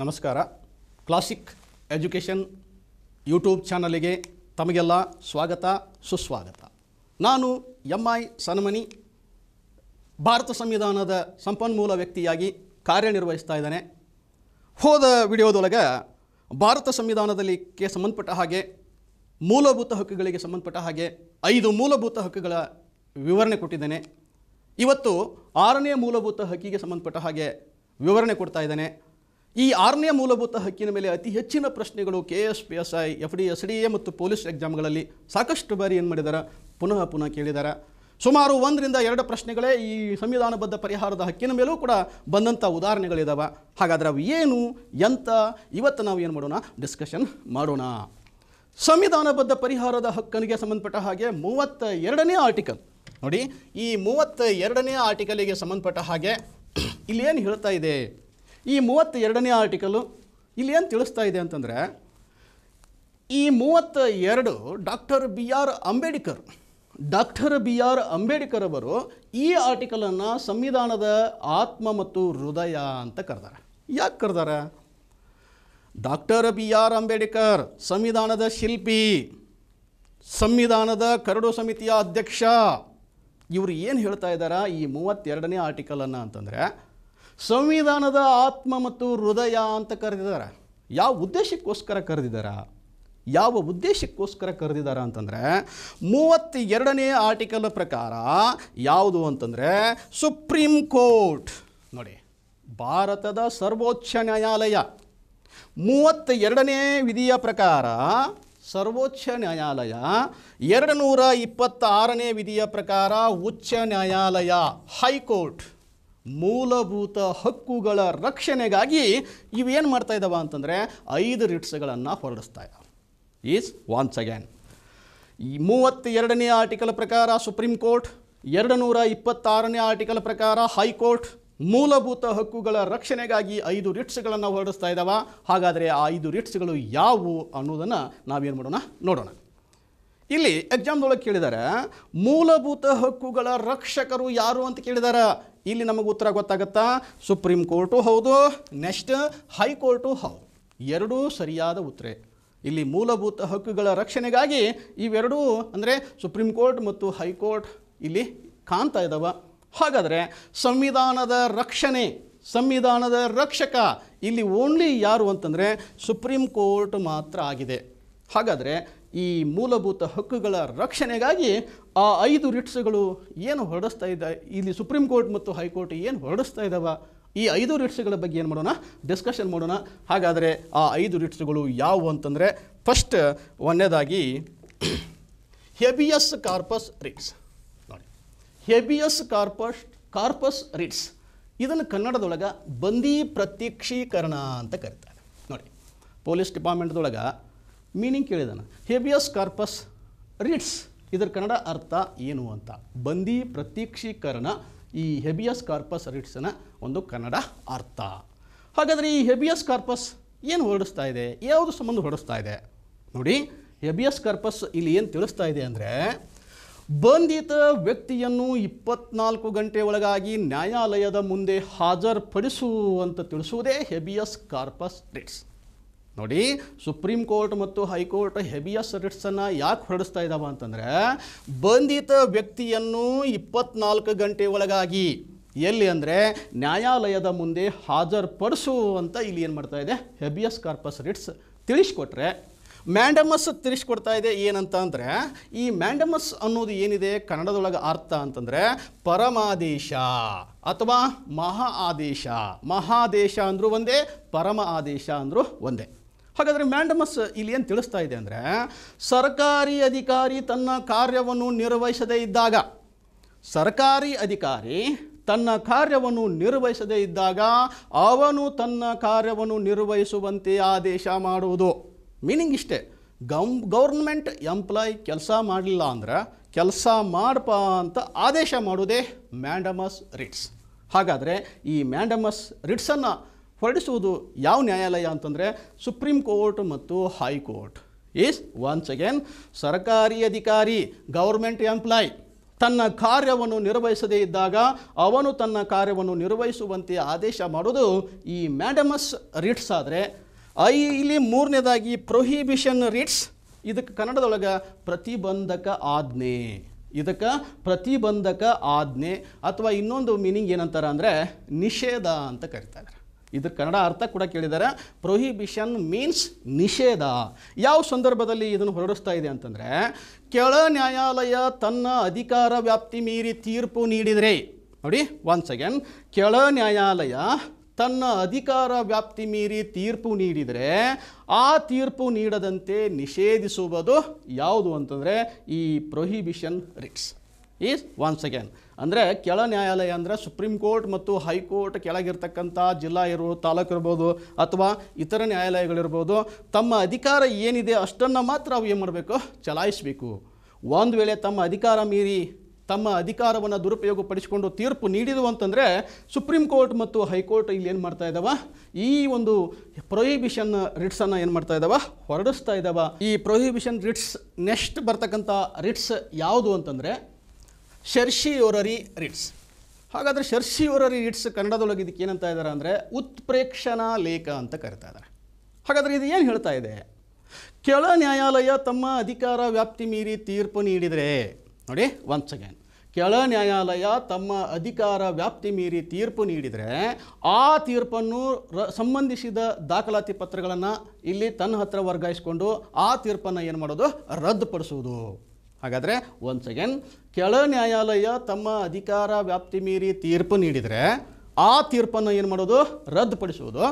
ನಮಸ್ಕಾರ classic education YouTube ಚಾನಲಿಗೆ ತಮಗೆಲ್ಲ ಸ್ವಾಗತ ಸುಸ್ವಾಗತ ನಾನು ಎಮ್ ಐ ಸನ್ಮನಿ ಭಾರತ ಸಂವಿಧಾನದ ಸಂಪನ್ಮೂಲ ವ್ಯಕ್ತಿಯಾಗಿ ಕಾರ್ಯನಿರ್ವಹಿಸ್ತಾ ಇದ್ದೇನೆ ಹೋದ ವಿಡಿಯೋದೊಳಗೆ ಭಾರತ ಸಂವಿಧಾನದಲ್ಲಿ ಕೆ ಸಂಬಂಧಪಟ್ಟ ಹಾಗೆ ಮೂಲಭೂತ ಹಕ್ಕುಗಳಿಗೆ ಸಂಬಂಧಪಟ್ಟ ಹಾಗೆ ಐದು ಮೂಲಭೂತ ಹಕ್ಕುಗಳ ವಿವರಣೆ ಕೊಟ್ಟಿದ್ದೇನೆ ಇವತ್ತು ಆರನೇ ಮೂಲಭೂತ ಹಕ್ಕಿಗೆ ಸಂಬಂಧಪಟ್ಟ ಹಾಗೆ ವಿವರಣೆ ಕೊಡ್ತಾ ಇದ್ದೇನೆ ಈ ಆರನೇ ಮೂಲಭೂತ ಹಕ್ಕಿನ ಮೇಲೆ ಅತಿ ಹೆಚ್ಚಿನ ಪ್ರಶ್ನೆಗಳು K S P S I F D S D A ಮತ್ತು ಪೊಲೀಸ್ ಎಕ್ಸಾಮ್ಗಳಲ್ಲಿ ಸಾಕಷ್ಟು ಬಾರಿ ಏನು ಮಾಡಿದಾರೆ ಪುನಃ ಪುನಃ ಕೇಳಿದ್ದಾರೆ ಸುಮಾರು ಒಂದರಿಂದ ಎರಡು ಪ್ರಶ್ನೆಗಳೇ ಈ ಸಂವಿಧಾನಬದ್ಧ ಪರಿಹಾರದ ಹಕ್ಕಿನ ಮೇಲೂ ಕೂಡ ಬಂದಂಥ ಉದಾಹರಣೆಗಳಿದ್ದಾವೆ ಹಾಗಾದರೆ ಅವು ಏನು ಎಂಥ ಇವತ್ತು ನಾವು ಏನು ಮಾಡೋಣ ಡಿಸ್ಕಷನ್ ಮಾಡೋಣ ಸಂವಿಧಾನಬದ್ಧ ಪರಿಹಾರದ ಹಕ್ಕನಿಗೆ ಸಂಬಂಧಪಟ್ಟ ಹಾಗೆ ಮೂವತ್ತ ಎರಡನೇ ಆರ್ಟಿಕಲ್ ನೋಡಿ ಈ ಮೂವತ್ತ ಎರಡನೇ ಆರ್ಟಿಕಲಿಗೆ ಸಂಬಂಧಪಟ್ಟ ಹಾಗೆ ಇಲ್ಲಿ ಏನು ಹೇಳ್ತಾ ಇದೆ ಈ ಮೂವತ್ತ ಎರಡನೇ ಆರ್ಟಿಕಲು ಇಲ್ಲಿ ಏನು ತಿಳಿಸ್ತಾ ಇದೆ ಅಂತಂದರೆ ಈ ಮೂವತ್ತ ಎರಡು doctor B R Ambedkar doctor B R Ambedkar ಅವರು ಈ ಆರ್ಟಿಕಲನ್ನು ಸಂವಿಧಾನದ ಆತ್ಮ ಮತ್ತು ಹೃದಯ ಅಂತ ಕರೆದಾರೆ ಯಾಕೆ ಕರೆದಾರೆ ಡಾಕ್ಟರ್ ಬಿ ಆರ್ ಅಂಬೇಡ್ಕರ್ ಸಂವಿಧಾನದ ಶಿಲ್ಪಿ ಸಂವಿಧಾನದ ಕರಡು ಸಮಿತಿಯ ಅಧ್ಯಕ್ಷ ಇವರು ಏನು ಹೇಳ್ತಾ ಇದ್ದಾರೆ ಈ ಮೂವತ್ತೆರಡನೇ ಆರ್ಟಿಕಲನ್ನು ಅಂತಂದರೆ ಸಂವಿಧಾನದ ಆತ್ಮ ಮತ್ತು ಹೃದಯ ಅಂತ ಕರೆದಿದ್ದಾರೆ ಯಾವ ಉದ್ದೇಶಕ್ಕೋಸ್ಕರ ಕರೆದಿದ್ದಾರೆ ಯಾವ ಉದ್ದೇಶಕ್ಕೋಸ್ಕರ ಕರೆದಿದ್ದಾರೆ ಅಂತಂದರೆ ಎರಡನೇ ಆರ್ಟಿಕಲ್ ಪ್ರಕಾರ ಯಾವುದು ಅಂತಂದರೆ ಸುಪ್ರೀಂ ಕೋರ್ಟ್ ನೋಡಿ ಭಾರತದ ಸರ್ವೋಚ್ಚ ನ್ಯಾಯಾಲಯ ಮೂವತ್ತ ಎರಡನೇ ವಿಧಿಯ ಪ್ರಕಾರ ಸರ್ವೋಚ್ಚ ನ್ಯಾಯಾಲಯ ಎರಡು ನೂರ ಇಪ್ಪತ್ತಾರನೇ ವಿಧಿಯ ಪ್ರಕಾರ ಉಚ್ಚ ನ್ಯಾಯಾಲಯ ಹೈಕೋರ್ಟ್ ಮೂಲಭೂತ ಹಕ್ಕುಗಳ ರಕ್ಷಣೆಗಾಗಿ ಇವೇನು ಮಾಡ್ತಾ ಇದ್ದಾವ ಅಂತಂದರೆ ಐದು ರಿಟ್ಸ್ಗಳನ್ನು ಹೊರಡಿಸ್ತಾ ಇದ್ದಾವೆ ಈಸ್ ವಾನ್ಸ್ ಅಗ್ಯಾನ್ ಈ ಮೂವತ್ತೆರಡನೇ ಆರ್ಟಿಕಲ್ ಪ್ರಕಾರ ಸುಪ್ರೀಂ ಕೋರ್ಟ್ ಎರಡು ನೂರ ಇಪ್ಪತ್ತಾರನೇ ಆರ್ಟಿಕಲ್ ಪ್ರಕಾರ ಹೈಕೋರ್ಟ್ ಮೂಲಭೂತ ಹಕ್ಕುಗಳ ರಕ್ಷಣೆಗಾಗಿ ಐದು ರಿಟ್ಸ್ಗಳನ್ನು ಹೊರಡಿಸ್ತಾ ಇದ್ದಾವೆ ಹಾಗಾದರೆ ಆ ಐದು ರಿಟ್ಸ್ಗಳು ಯಾವುವು ಅನ್ನೋದನ್ನು ನಾವೇನು ಮಾಡೋಣ ನೋಡೋಣ ಇಲ್ಲಿ ಎಕ್ಸಾಮ್ದೊಳಗೆ ಕೇಳಿದಾರೆ ಮೂಲಭೂತ ಹಕ್ಕುಗಳ ರಕ್ಷಕರು ಯಾರು ಅಂತ ಕೇಳಿದ್ದಾರೆ ಇಲ್ಲಿ ನಮಗೆ ಉತ್ತರ ಗೊತ್ತಾಗುತ್ತಾ ಸುಪ್ರೀಂ ಕೋರ್ಟು ಹೌದು ನೆಕ್ಸ್ಟ್ ಹೈಕೋರ್ಟು ಹೌದು ಎರಡೂ ಸರಿಯಾದ ಉತ್ತರ ಇಲ್ಲಿ ಮೂಲಭೂತ ಹಕ್ಕುಗಳ ರಕ್ಷಣೆಗಾಗಿ ಇವೆರಡೂ ಅಂದರೆ ಸುಪ್ರೀಂ ಕೋರ್ಟ್ ಮತ್ತು ಹೈಕೋರ್ಟ್ ಇಲ್ಲಿ ಕಾಣ್ತಾ ಇದ್ದಾವ ಹಾಗಾದರೆ ಸಂವಿಧಾನದ ರಕ್ಷಣೆ ಸಂವಿಧಾನದ ರಕ್ಷಕ ಇಲ್ಲಿ ಓನ್ಲಿ ಯಾರು ಅಂತಂದರೆ ಸುಪ್ರೀಂ ಕೋರ್ಟ್ ಮಾತ್ರ ಆಗಿದೆ ಹಾಗಾದರೆ ಈ ಮೂಲಭೂತ ಹಕ್ಕುಗಳ ರಕ್ಷಣೆಗಾಗಿ ಆ ಐದು ರಿಟ್ಸ್ಗಳು ಏನು ಹೊರಡಿಸ್ತಾ ಇದ್ದ ಇಲ್ಲಿ ಸುಪ್ರೀಂ ಕೋರ್ಟ್ ಮತ್ತು ಹೈಕೋರ್ಟ್ ಏನು ಹೊರಡಿಸ್ತಾ ಇದ್ದಾವ ಈ ಐದು ರಿಟ್ಸ್ಗಳ ಬಗ್ಗೆ ಏನು ಮಾಡೋಣ ಡಿಸ್ಕಷನ್ ಮಾಡೋಣ ಹಾಗಾದರೆ ಆ ಐದು ರಿಟ್ಸ್ಗಳು ಯಾವುವು ಅಂತಂದರೆ ಫಸ್ಟ್ ಒಂದನೇದಾಗಿ ಹೆಬಿಯಸ್ ಕಾರ್ಪಸ್ ರಿಟ್ಸ್ ನೋಡಿ ಹೆಬಿಯಸ್ ಕಾರ್ಪಸ್ ಕಾರ್ಪಸ್ ರಿಟ್ಸ್ ಇದನ್ನು ಕನ್ನಡದೊಳಗೆ ಬಂದಿ ಪ್ರತ್ಯಕ್ಷೀಕರಣ ಅಂತ ಕರೀತಾರೆ ನೋಡಿ ಪೊಲೀಸ್ ಡಿಪಾರ್ಟ್ಮೆಂಟ್ದೊಳಗೆ ಮೀನಿಂಗ್ ಕೇಳಿದಾನೆ ಹೆಬಿಯಸ್ ಕಾರ್ಪಸ್ ರಿಟ್ಸ್ ಇದರ ಕನ್ನಡ ಅರ್ಥ ಏನು ಅಂತ ಬಂದಿ ಪ್ರತ್ಯಕ್ಷೀಕರಣ ಈ ಹೆಬಿಯಸ್ ಕಾರ್ಪಸ್ ರಿಟ್ಸನ ಒಂದು ಕನ್ನಡ ಅರ್ಥ ಹಾಗಾದರೆ ಈ ಹೆಬಿಯಸ್ ಕಾರ್ಪಸ್ ಏನು ಹೊರಡಿಸ್ತಾ ಇದೆ ಯಾವುದು ಸಂಬಂಧ ಹೊರಡಿಸ್ತಾ ಇದೆ ನೋಡಿ ಹೆಬಿಯಸ್ ಕಾರ್ಪಸ್ ಇಲ್ಲಿ ಏನು ತಿಳಿಸ್ತಾ ಇದೆ ಅಂದರೆ ಬಂಧಿತ ವ್ಯಕ್ತಿಯನ್ನು ಇಪ್ಪತ್ನಾಲ್ಕು ಗಂಟೆ ಒಳಗಾಗಿ ನ್ಯಾಯಾಲಯದ ಮುಂದೆ ಅಂತ ತಿಳಿಸುವುದೇ ಹೆಬಿಯಸ್ ಕಾರ್ಪಸ್ ರಿಟ್ಸ್ ನೋಡಿ ಸುಪ್ರೀಂ ಕೋರ್ಟ್ ಮತ್ತು ಹೈಕೋರ್ಟ್ ಹೆಬಿಯಸ್ ರಿಟ್ಸನ್ನು ಯಾಕೆ ಹೊರಡಿಸ್ತಾ ಇದ್ದಾವೆ ಅಂತಂದರೆ ಬಂಧಿತ ವ್ಯಕ್ತಿಯನ್ನು ಇಪ್ಪತ್ನಾಲ್ಕು ಗಂಟೆ ಒಳಗಾಗಿ ಎಲ್ಲಿ ಅಂದರೆ ನ್ಯಾಯಾಲಯದ ಮುಂದೆ ಹಾಜರ್ಪಡಿಸು ಅಂತ ಇಲ್ಲಿ ಏನು ಮಾಡ್ತಾ ಇದೆ ಹೆಬಿಯಸ್ ಕಾರ್ಪಸ್ ರಿಟ್ಸ್ ತಿಳಿಸ್ಕೊಟ್ರೆ ಮ್ಯಾಂಡಮಸ್ ತಿಳಿಸ್ಕೊಡ್ತಾ ಇದೆ ಏನಂತ ಅಂದರೆ ಈ ಮ್ಯಾಂಡಮಸ್ ಅನ್ನೋದು ಏನಿದೆ ಕನ್ನಡದೊಳಗೆ ಅರ್ಥ ಅಂತಂದರೆ ಪರಮಾದೇಶ ಅಥವಾ ಮಹಾ ಆದೇಶ ಮಹಾದೇಶ ಅಂದರೂ ಒಂದೇ ಪರಮ ಆದೇಶ ಅಂದರೂ ಒಂದೇ ಹಾಗಾದರೆ ಮ್ಯಾಂಡಮಸ್ ಇಲ್ಲಿ ಏನು ತಿಳಿಸ್ತಾ ಇದೆ ಅಂದರೆ ಸರ್ಕಾರಿ ಅಧಿಕಾರಿ ತನ್ನ ಕಾರ್ಯವನ್ನು ನಿರ್ವಹಿಸದೇ ಇದ್ದಾಗ ಸರ್ಕಾರಿ ಅಧಿಕಾರಿ ತನ್ನ ಕಾರ್ಯವನ್ನು ನಿರ್ವಹಿಸದೇ ಇದ್ದಾಗ ಅವನು ತನ್ನ ಕಾರ್ಯವನ್ನು ನಿರ್ವಹಿಸುವಂತೆ ಆದೇಶ ಮಾಡುವುದು ಮೀನಿಂಗ್ ಇಷ್ಟೇ ಗಮ್ ಗೌರ್ಮೆಂಟ್ ಎಂಪ್ಲಾಯ್ ಕೆಲಸ ಮಾಡಲಿಲ್ಲ ಅಂದ್ರೆ ಕೆಲಸ ಮಾಡಪ್ಪ ಅಂತ ಆದೇಶ ಮಾಡುವುದೇ ಮ್ಯಾಂಡಮಸ್ ರಿಟ್ಸ್ ಹಾಗಾದರೆ ಈ ಮ್ಯಾಂಡಮಸ್ ರಿಟ್ಸನ್ನು ಹೊರಡಿಸುವುದು ಯಾವ ನ್ಯಾಯಾಲಯ ಅಂತಂದರೆ ಸುಪ್ರೀಂ ಕೋರ್ಟ್ ಮತ್ತು ಹೈಕೋರ್ಟ್ ಈಸ್ ಒನ್ಸ್ ಅಗೇನ್ ಸರ್ಕಾರಿ ಅಧಿಕಾರಿ ಗೌರ್ಮೆಂಟ್ ಎಂಪ್ಲಾಯ್ ತನ್ನ ಕಾರ್ಯವನ್ನು ನಿರ್ವಹಿಸದೇ ಇದ್ದಾಗ ಅವನು ತನ್ನ ಕಾರ್ಯವನ್ನು ನಿರ್ವಹಿಸುವಂತೆ ಆದೇಶ ಮಾಡೋದು ಈ ಮ್ಯಾಡಮಸ್ ರಿಟ್ಸ್ ಆದರೆ ಐ ಇಲ್ಲಿ ಮೂರನೇದಾಗಿ ಪ್ರೊಹಿಬಿಷನ್ ರಿಟ್ಸ್ ಇದಕ್ಕೆ ಕನ್ನಡದೊಳಗೆ ಪ್ರತಿಬಂಧಕ ಆಜ್ಞೆ ಇದಕ್ಕೆ ಪ್ರತಿಬಂಧಕ ಆಜ್ಞೆ ಅಥವಾ ಇನ್ನೊಂದು ಮೀನಿಂಗ್ ಏನಂತಾರೆ ಅಂದರೆ ನಿಷೇಧ ಅಂತ ಕರಿತಾರೆ ಇದ್ರ ಕನ್ನಡ ಅರ್ಥ ಕೂಡ ಕೇಳಿದ್ದಾರೆ ಪ್ರೊಹಿಬಿಷನ್ ಮೀನ್ಸ್ ನಿಷೇಧ ಯಾವ ಸಂದರ್ಭದಲ್ಲಿ ಇದನ್ನು ಹೊರಡಿಸ್ತಾ ಇದೆ ಅಂತಂದರೆ ಕೆಳ ನ್ಯಾಯಾಲಯ ತನ್ನ ಅಧಿಕಾರ ವ್ಯಾಪ್ತಿ ಮೀರಿ ತೀರ್ಪು ನೀಡಿದರೆ ನೋಡಿ ಒನ್ಸ್ ಅಗೇನ್ ಕೆಳ ನ್ಯಾಯಾಲಯ ತನ್ನ ಅಧಿಕಾರ ವ್ಯಾಪ್ತಿ ಮೀರಿ ತೀರ್ಪು ನೀಡಿದರೆ ಆ ತೀರ್ಪು ನೀಡದಂತೆ ನಿಷೇಧಿಸುವುದು ಯಾವುದು ಅಂತಂದರೆ ಈ prohibition writs is once again ಅಂದರೆ ಕೆಳ ನ್ಯಾಯಾಲಯ ಅಂದರೆ ಸುಪ್ರೀಂ ಕೋರ್ಟ್ ಮತ್ತು ಹೈಕೋರ್ಟ್ ಕೆಳಗಿರ್ತಕ್ಕಂಥ ಜಿಲ್ಲಾ ಇರ್ಬೋದು ತಾಲೂಕು ಇರ್ಬೋದು ಅಥವಾ ಇತರ ನ್ಯಾಯಾಲಯಗಳಿರ್ಬೋದು ತಮ್ಮ ಅಧಿಕಾರ ಏನಿದೆ ಅಷ್ಟನ್ನು ಮಾತ್ರ ಅವು ಏನು ಮಾಡಬೇಕು ಚಲಾಯಿಸಬೇಕು ಒಂದು ವೇಳೆ ತಮ್ಮ ಅಧಿಕಾರ ಮೀರಿ ತಮ್ಮ ಅಧಿಕಾರವನ್ನು ದುರುಪಯೋಗಪಡಿಸಿಕೊಂಡು ತೀರ್ಪು ನೀಡಿದವು ಅಂತಂದರೆ ಸುಪ್ರೀಂ ಕೋರ್ಟ್ ಮತ್ತು ಹೈಕೋರ್ಟ್ ಇಲ್ಲಿ ಏನು ಮಾಡ್ತಾ ಇದ್ದಾವೆ ಈ ಒಂದು ಪ್ರೊಹಿಬಿಷನ್ ರಿಟ್ಸನ್ನು ಏನು ಮಾಡ್ತಾ ಇದ್ದಾವೆ ಹೊರಡಿಸ್ತಾ ಇದ್ದಾವೆ ಈ ಪ್ರೊಹಿಬಿಷನ್ ರಿಟ್ಸ್ ನೆಕ್ಸ್ಟ್ ಬರ್ತಕ್ಕಂಥ ರಿಟ್ಸ್ ಯಾವುದು ಅಂತಂದರೆ ಶರ್ಷಿಯೋರರಿ ರಿಟ್ಸ್ ಹಾಗಾದರೆ ಶರ್ಷಿಯೋರರಿ ರಿಟ್ಸ್ ಕನ್ನಡದೊಳಗೆ ಇದಕ್ಕೆ ಏನಂತ ಇದ್ದಾರೆ ಅಂದರೆ ಉತ್ಪ್ರೇಕ್ಷಣಾ ಲೇಖ ಅಂತ ಕರಿತಾ ಇದ್ದಾರೆ ಹಾಗಾದರೆ ಇದು ಏನು ಹೇಳ್ತಾ ಇದೆ ಕೆಳ ನ್ಯಾಯಾಲಯ ತಮ್ಮ ಅಧಿಕಾರ ವ್ಯಾಪ್ತಿ ಮೀರಿ ತೀರ್ಪು ನೀಡಿದರೆ ನೋಡಿ ಒನ್ಸ್ ಅಗೇನ್ ಕೆಳ ನ್ಯಾಯಾಲಯ ತಮ್ಮ ಅಧಿಕಾರ ವ್ಯಾಪ್ತಿ ಮೀರಿ ತೀರ್ಪು ನೀಡಿದರೆ ಆ ತೀರ್ಪನ್ನು ರ ಸಂಬಂಧಿಸಿದ ದಾಖಲಾತಿ ಪತ್ರಗಳನ್ನು ಇಲ್ಲಿ ತನ್ನ ಹತ್ರ ವರ್ಗಾಯಿಸಿಕೊಂಡು ಆ ತೀರ್ಪನ್ನು ಏನು ಮಾಡೋದು ರದ್ದುಪಡಿಸುವುದು ಹಾಗಾದರೆ ಒನ್ಸ್ ಅಗೇನ್ ಕೆಳ ನ್ಯಾಯಾಲಯ ತಮ್ಮ ಅಧಿಕಾರ ವ್ಯಾಪ್ತಿ ಮೀರಿ ತೀರ್ಪು ನೀಡಿದರೆ ಆ ತೀರ್ಪನ್ನು ಏನು ಮಾಡೋದು ರದ್ದುಪಡಿಸುವುದು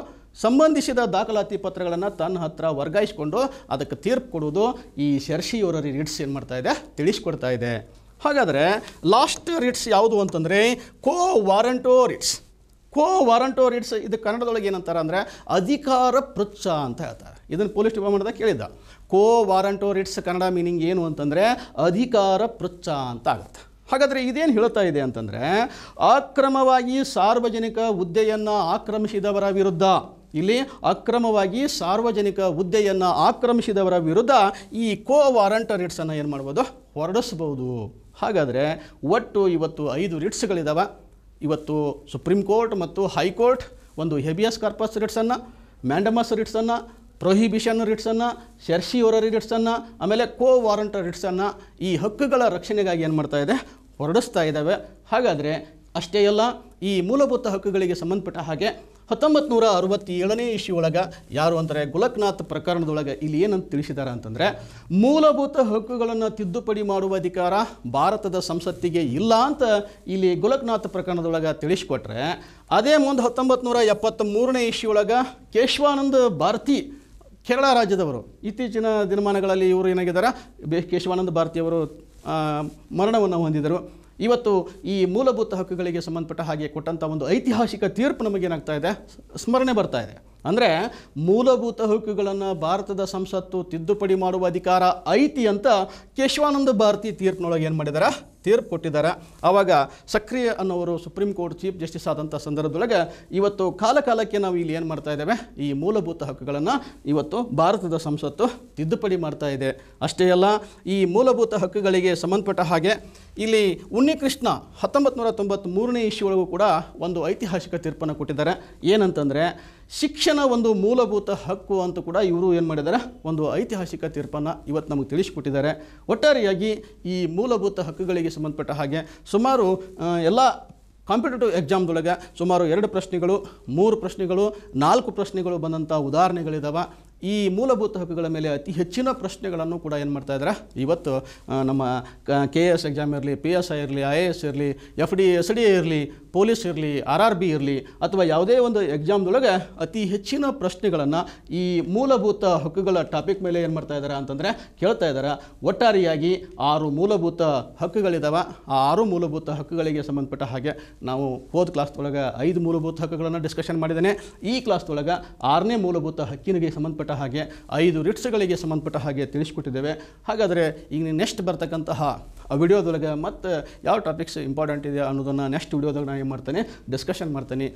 ಸಂಬಂಧಿಸಿದ ದಾಖಲಾತಿ ಪತ್ರಗಳನ್ನು ತನ್ನ ಹತ್ರ ವರ್ಗಾಯಿಸಿಕೊಂಡು ಅದಕ್ಕೆ ತೀರ್ಪು ಕೊಡುವುದು ಈ ಶರ್ಷಿಯವರ ರಿಟ್ಸ್ ಏನು ಮಾಡ್ತಾ ಇದೆ ತಿಳಿಸ್ಕೊಡ್ತಾ ಇದೆ ಹಾಗಾದರೆ ಲಾಸ್ಟ್ ರಿಟ್ಸ್ ಯಾವುದು ಅಂತಂದರೆ ಕೋ ವಾರಂಟೋ ರಿಟ್ಸ್ ಕೋ ವಾರಂಟೋ ರಿಟ್ಸ್ ಇದು ಕನ್ನಡದೊಳಗೆ ಏನಂತಾರೆ ಅಂದರೆ ಅಧಿಕಾರ ಪೃಚ್ಛ ಅಂತ ಹೇಳ್ತಾರೆ ಇದನ್ನು ಪೊಲೀಸ್ ಡಿಪಾರ್ಟ್ಮೆಂಟ್ದಾಗ ಕೇಳಿದ್ದ ಕೋ ವಾರಂಟೋ ರಿಟ್ಸ್ ಕನ್ನಡ ಮೀನಿಂಗ್ ಏನು ಅಂತಂದರೆ ಅಧಿಕಾರ ಪೃಚ್ಛ ಅಂತ ಆಗುತ್ತೆ ಹಾಗಾದರೆ ಇದೇನು ಹೇಳ್ತಾ ಇದೆ ಅಂತಂದರೆ ಅಕ್ರಮವಾಗಿ ಸಾರ್ವಜನಿಕ ಹುದ್ದೆಯನ್ನು ಆಕ್ರಮಿಸಿದವರ ವಿರುದ್ಧ ಇಲ್ಲಿ ಅಕ್ರಮವಾಗಿ ಸಾರ್ವಜನಿಕ ಹುದ್ದೆಯನ್ನು ಆಕ್ರಮಿಸಿದವರ ವಿರುದ್ಧ ಈ ಕೋ ವಾರಂಟ ರಿಟ್ಸನ್ನು ಏನು ಮಾಡ್ಬೋದು ಹೊರಡಿಸ್ಬೋದು ಹಾಗಾದರೆ ಒಟ್ಟು ಇವತ್ತು ಐದು ರಿಟ್ಸ್ಗಳಿದ್ದಾವೆ ಇವತ್ತು ಸುಪ್ರೀಂ ಕೋರ್ಟ್ ಮತ್ತು ಹೈಕೋರ್ಟ್ ಒಂದು ಹೆಬಿಯಸ್ ಕಾರ್ಪಸ್ ರಿಟ್ಸನ್ನು ಮ್ಯಾಂಡಮಸ್ ರಿಟ್ಸನ್ನು ಪ್ರೊಹಿಬಿಷನ್ ರಿಟ್ಸನ್ನು ಶರ್ಷಿಯೋರರಿ ರಿಟ್ಸನ್ನು ಆಮೇಲೆ ಕೋ ವಾರಂಟ್ ರಿಟ್ಸನ್ನು ಈ ಹಕ್ಕುಗಳ ರಕ್ಷಣೆಗಾಗಿ ಏನು ಮಾಡ್ತಾ ಇದೆ ಹೊರಡಿಸ್ತಾ ಇದ್ದಾವೆ ಹಾಗಾದರೆ ಅಷ್ಟೇ ಅಲ್ಲ ಈ ಮೂಲಭೂತ ಹಕ್ಕುಗಳಿಗೆ ಸಂಬಂಧಪಟ್ಟ ಹಾಗೆ ಹತ್ತೊಂಬತ್ತು ನೂರ ಅರವತ್ತೇಳನೇ ಇಶ್ಯೂ ಒಳಗೆ ಯಾರು ಅಂದರೆ ಗುಲಕ್ನಾಥ್ ಪ್ರಕರಣದೊಳಗೆ ಇಲ್ಲಿ ಏನಂತ ತಿಳಿಸಿದ್ದಾರೆ ಅಂತಂದರೆ ಮೂಲಭೂತ ಹಕ್ಕುಗಳನ್ನು ತಿದ್ದುಪಡಿ ಮಾಡುವ ಅಧಿಕಾರ ಭಾರತದ ಸಂಸತ್ತಿಗೆ ಇಲ್ಲ ಅಂತ ಇಲ್ಲಿ ಗುಲಕ್ನಾಥ್ ಪ್ರಕರಣದೊಳಗೆ ತಿಳಿಸ್ಕೊಟ್ರೆ ಅದೇ ಮುಂದೆ ಹತ್ತೊಂಬತ್ತು ನೂರ ಮೂರನೇ ಇಶ್ಯೂ ಒಳಗೆ ಕೇಶವಾನಂದ ಭಾರತಿ ಕೇರಳ ರಾಜ್ಯದವರು ಇತ್ತೀಚಿನ ದಿನಮಾನಗಳಲ್ಲಿ ಇವರು ಏನಾಗಿದ್ದಾರೆ ಕೇಶವಾನಂದ ಭಾರತಿಯವರು ಮರಣವನ್ನು ಹೊಂದಿದರು ಇವತ್ತು ಈ ಮೂಲಭೂತ ಹಕ್ಕುಗಳಿಗೆ ಸಂಬಂಧಪಟ್ಟ ಹಾಗೆ ಕೊಟ್ಟಂಥ ಒಂದು ಐತಿಹಾಸಿಕ ತೀರ್ಪು ನಮಗೇನಾಗ್ತಾ ಇದೆ ಸ್ಮರಣೆ ಬರ್ತಾ ಇದೆ ಅಂದರೆ ಮೂಲಭೂತ ಹಕ್ಕುಗಳನ್ನು ಭಾರತದ ಸಂಸತ್ತು ತಿದ್ದುಪಡಿ ಮಾಡುವ ಅಧಿಕಾರ ಐತಿ ಅಂತ ಕೇಶವಾನಂದ ಭಾರತಿ ತೀರ್ಪಿನೊಳಗೆ ಏನು ಮಾಡಿದ್ದಾರೆ ತೀರ್ಪು ಕೊಟ್ಟಿದ್ದಾರೆ ಆವಾಗ ಸಕ್ರಿಯ ಅನ್ನೋರು ಸುಪ್ರೀಂ ಕೋರ್ಟ್ ಚೀಫ್ ಜಸ್ಟಿಸ್ ಆದಂಥ ಸಂದರ್ಭದೊಳಗೆ ಇವತ್ತು ಕಾಲ ಕಾಲಕ್ಕೆ ನಾವು ಇಲ್ಲಿ ಏನು ಮಾಡ್ತಾ ಇದ್ದೇವೆ ಈ ಮೂಲಭೂತ ಹಕ್ಕುಗಳನ್ನು ಇವತ್ತು ಭಾರತದ ಸಂಸತ್ತು ತಿದ್ದುಪಡಿ ಮಾಡ್ತಾ ಇದೆ ಅಷ್ಟೇ ಅಲ್ಲ ಈ ಮೂಲಭೂತ ಹಕ್ಕುಗಳಿಗೆ ಸಂಬಂಧಪಟ್ಟ ಹಾಗೆ ಇಲ್ಲಿ ಉನ್ನಿಕೃಷ್ಣ ಹತ್ತೊಂಬತ್ತು ನೂರ ಮೂರನೇ ಇಶ್ಯೂ ಒಳಗೂ ಕೂಡ ಒಂದು ಐತಿಹಾಸಿಕ ತೀರ್ಪನ್ನು ಕೊಟ್ಟಿದ್ದಾರೆ ಏನಂತಂದರೆ ಶಿಕ್ಷಣ ಒಂದು ಮೂಲಭೂತ ಹಕ್ಕು ಅಂತ ಕೂಡ ಇವರು ಏನು ಮಾಡಿದ್ದಾರೆ ಒಂದು ಐತಿಹಾಸಿಕ ತೀರ್ಪನ್ನು ಇವತ್ತು ನಮಗೆ ತಿಳಿಸಿಕೊಟ್ಟಿದ್ದಾರೆ ಒಟ್ಟಾರೆಯಾಗಿ ಈ ಮೂಲಭೂತ ಹಕ್ಕುಗಳಿಗೆ ಸಂಬಂಧಪಟ್ಟ ಹಾಗೆ ಸುಮಾರು ಎಲ್ಲ ಕಾಂಪಿಟೇಟಿವ್ ಎಕ್ಸಾಮ್ದೊಳಗೆ ಸುಮಾರು ಎರಡು ಪ್ರಶ್ನೆಗಳು ಮೂರು ಪ್ರಶ್ನೆಗಳು ನಾಲ್ಕು ಪ್ರಶ್ನೆಗಳು ಬಂದಂಥ ಉದಾಹರಣೆಗಳಿದ್ದಾವೆ ಈ ಮೂಲಭೂತ ಹಕ್ಕುಗಳ ಮೇಲೆ ಅತಿ ಹೆಚ್ಚಿನ ಪ್ರಶ್ನೆಗಳನ್ನು ಕೂಡ ಏನು ಮಾಡ್ತಾ ಇದ್ದಾರೆ ಇವತ್ತು ನಮ್ಮ ಕೆ ಎ ಎಸ್ ಎಕ್ಸಾಮ್ ಇರಲಿ ಪಿ ಎಸ್ ಐ ಇರಲಿ ಐ ಎ ಎಸ್ ಇರಲಿ F D S D A ಇರಲಿ ಪೊಲೀಸ್ ಇರಲಿ ಆರ್ ಆರ್ ಬಿ ಇರಲಿ ಅಥವಾ ಯಾವುದೇ ಒಂದು ಎಕ್ಸಾಮ್ದೊಳಗೆ ಅತಿ ಹೆಚ್ಚಿನ ಪ್ರಶ್ನೆಗಳನ್ನು ಈ ಮೂಲಭೂತ ಹಕ್ಕುಗಳ ಟಾಪಿಕ್ ಮೇಲೆ ಏನು ಮಾಡ್ತಾ ಇದ್ದಾರೆ ಅಂತಂದರೆ ಕೇಳ್ತಾ ಇದ್ದಾರೆ ಒಟ್ಟಾರೆಯಾಗಿ ಆರು ಮೂಲಭೂತ ಹಕ್ಕುಗಳಿದ್ದಾವೆ ಆ ಆರು ಮೂಲಭೂತ ಹಕ್ಕುಗಳಿಗೆ ಸಂಬಂಧಪಟ್ಟ ಹಾಗೆ ನಾವು ಹೋದ ಕ್ಲಾಸ್ದೊಳಗೆ ಐದು ಮೂಲಭೂತ ಹಕ್ಕುಗಳನ್ನು ಡಿಸ್ಕಷನ್ ಮಾಡಿದ್ದೇನೆ ಈ ಕ್ಲಾಸ್ದೊಳಗೆ ಆರನೇ ಮೂಲಭೂತ ಹಕ್ಕಿನಿಗೆ ಸಂಬಂಧಪಟ್ಟ ಹಾಗೆ ಐದು ರಿಟ್ಸ್ಗಳಿಗೆ ಸಂಬಂಧಪಟ್ಟ ಹಾಗೆ ತಿಳಿಸ್ಕೊಟ್ಟಿದ್ದೇವೆ ಹಾಗಾದರೆ ಈಗ ನೆಕ್ಸ್ಟ್ ಬರ್ತಕ್ಕಂತಹ ಆ ವಿಡಿಯೋದೊಳಗೆ ಮತ್ತು ಯಾವ ಟಾಪಿಕ್ಸ್ ಇಂಪಾರ್ಟೆಂಟ್ ಇದೆ ಅನ್ನೋದನ್ನು ನೆಕ್ಸ್ಟ್ ವಿಡಿಯೋದಾಗ ನಾನು ಏನು ಮಾಡ್ತೇನೆ ಡಿಸ್ಕಷನ್ ಮಾಡ್ತೀನಿ